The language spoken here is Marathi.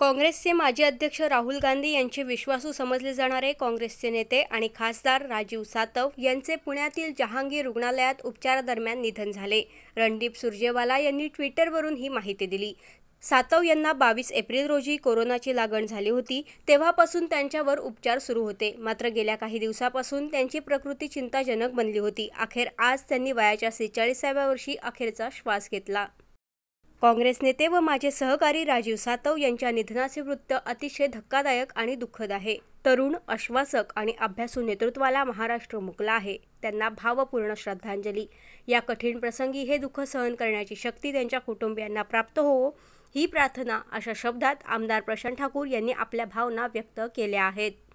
काँग्रेसचे माजी अध्यक्ष राहुल गांधी यांचे विश्वासू समजले जाणारे काँग्रेसचे नेते आणि खासदार राजीव सातव यांचे पुण्यातील जहांगीर रुग्णालयात उपचारादरम्यान निधन झाले रणदीप सुरजेवाला यांनी ट्विटरवरून ही माहिती दिली सातव यांना बावीस एप्रिल रोजी कोरोनाची लागण झाली होती तेव्हापासून त्यांच्यावर उपचार सुरू होते मात्र गेल्या काही दिवसापासून त्यांची प्रकृती चिंताजनक बनली होती अखेर आज त्यांनी वयाच्या सेहेचाळीसाव्या वर्षी अखेरचा श्वास घेतला काँग्रेस नेते व माझे सहकारी राजीव सातव यांच्या निधनाचे वृत्त अतिशय धक्कादायक आणि दुःखद आहे तरुण आश्वासक आणि अभ्यासू नेतृत्वाला महाराष्ट्र मुकला आहे त्यांना भावपूर्ण श्रद्धांजली या कठीण प्रसंगी हे दुःख सहन करण्याची शक्ती त्यांच्या कुटुंबियांना प्राप्त होवो ही प्रार्थना अशा शब्दात आमदार प्रशांत ठाकूर यांनी आपल्या भावना व्यक्त केल्या आहेत